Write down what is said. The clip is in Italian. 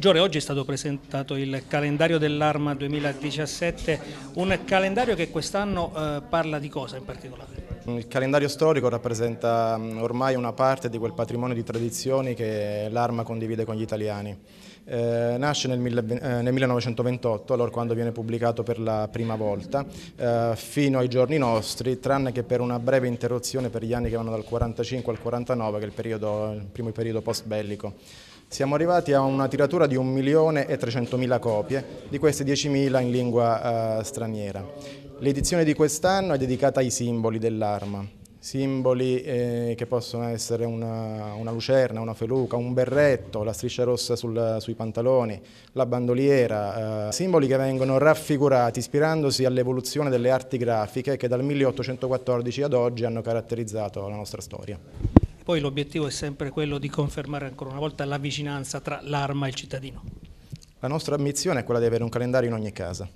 Giore, oggi è stato presentato il calendario dell'Arma 2017, un calendario che quest'anno eh, parla di cosa in particolare? Il calendario storico rappresenta mm, ormai una parte di quel patrimonio di tradizioni che l'Arma condivide con gli italiani. Eh, nasce nel, eh, nel, 1928, allora quando viene pubblicato per la prima volta, eh, fino ai giorni nostri, tranne che per una breve interruzione per gli anni che vanno dal 1945 al 1949, che è il, periodo, il primo periodo post bellico. Siamo arrivati a una tiratura di 1.300.000 copie, di queste 10.000 in lingua eh, straniera. L'edizione di quest'anno è dedicata ai simboli dell'arma, simboli eh, che possono essere una, una, lucerna, una feluca, un berretto, la striscia rossa sul, sui pantaloni, la bandoliera, eh, simboli che vengono raffigurati ispirandosi all'evoluzione delle arti grafiche che dal 1814 ad oggi hanno caratterizzato la nostra storia. E poi l'obiettivo è sempre quello di confermare ancora una volta la vicinanza tra l'arma e il cittadino. La nostra ambizione è quella di avere un calendario in ogni casa.